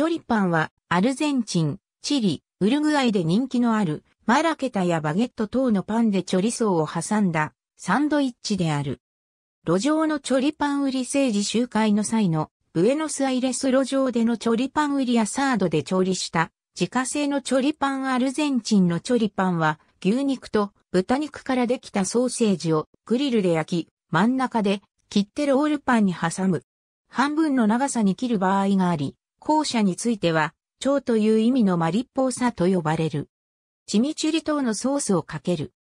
チョリパンは、アルゼンチン、チリ、ウルグアイで人気のある、マラケタやバゲット等のパンでチョリソーを挟んだ、サンドイッチである。路上のチョリパン売り政治集会の際の、ブエノスアイレス路上でのチョリパン売りやサードで調理した、自家製のチョリパンアルゼンチンのチョリパンは、牛肉と豚肉からできたソーセージをグリルで焼き、真ん中で切ってロールパンに挟む。半分の長さに切る場合があり、校舎については、蝶という意味のマリッポーサと呼ばれる。チミチュリ等のソースをかける。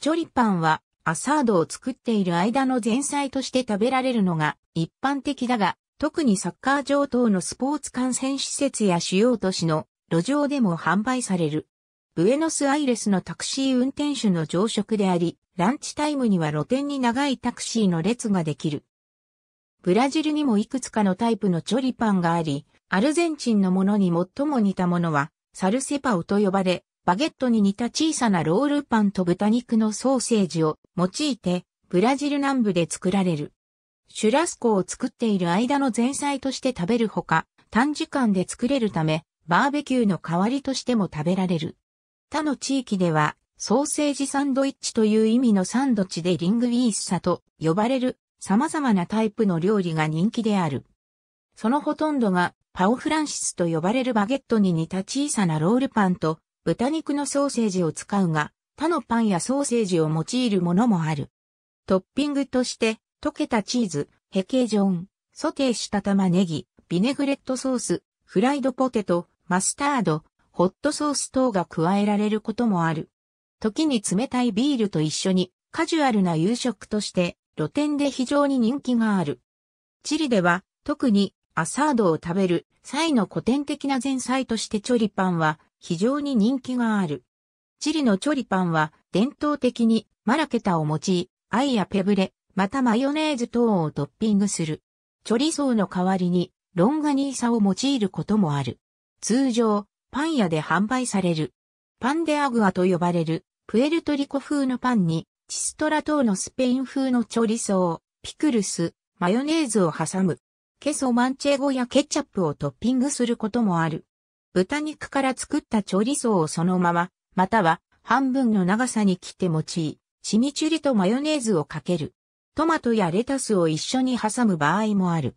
チョリパンは、アサードを作っている間の前菜として食べられるのが一般的だが、特にサッカー場等のスポーツ観戦施設や主要都市の路上でも販売される。ブエノスアイレスのタクシー運転手の常食であり、ランチタイムには露店に長いタクシーの列ができる。ブラジルにもいくつかのタイプのチョリパンがあり、アルゼンチンのものに最も似たものは、サルセパオと呼ばれ、バゲットに似た小さなロールパンと豚肉のソーセージを用いて、ブラジル南部で作られる。シュラスコを作っている間の前菜として食べるほか、短時間で作れるため、バーベキューの代わりとしても食べられる。他の地域では、ソーセージサンドイッチという意味のサンドチでリングイースサと呼ばれる様々なタイプの料理が人気である。そのほとんどがパオフランシスと呼ばれるバゲットに似た小さなロールパンと豚肉のソーセージを使うが、他のパンやソーセージを用いるものもある。トッピングとして、溶けたチーズ、ヘケジョン、ソテーした玉ねぎ、ビネグレットソース、フライドポテト、マスタード、ホットソース等が加えられることもある。時に冷たいビールと一緒にカジュアルな夕食として露店で非常に人気がある。チリでは特にアサードを食べる際の古典的な前菜としてチョリパンは非常に人気がある。チリのチョリパンは伝統的にマラケタを用い、アイやペブレ、またマヨネーズ等をトッピングする。チョリソーの代わりにロンガニーサを用いることもある。通常、パン屋で販売される。パンデアグアと呼ばれるプエルトリコ風のパンにチストラ等のスペイン風のチョリソー、ピクルス、マヨネーズを挟む。ケソマンチェゴやケチャップをトッピングすることもある。豚肉から作った調理層をそのまま、または半分の長さに切って用い、チミチュリとマヨネーズをかける。トマトやレタスを一緒に挟む場合もある。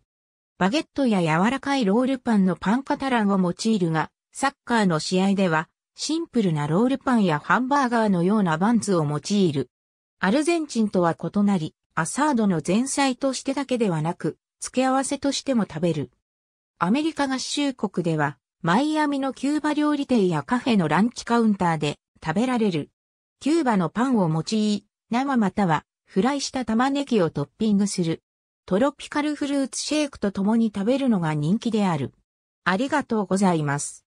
バゲットや柔らかいロールパンのパンカタランを用いるが、サッカーの試合では、シンプルなロールパンやハンバーガーのようなバンズを用いる。アルゼンチンとは異なり、アサードの前菜としてだけではなく、付け合わせとしても食べる。アメリカ合衆国では、マイアミのキューバ料理店やカフェのランチカウンターで食べられる。キューバのパンを用い、生またはフライした玉ねぎをトッピングする。トロピカルフルーツシェイクと共に食べるのが人気である。ありがとうございます。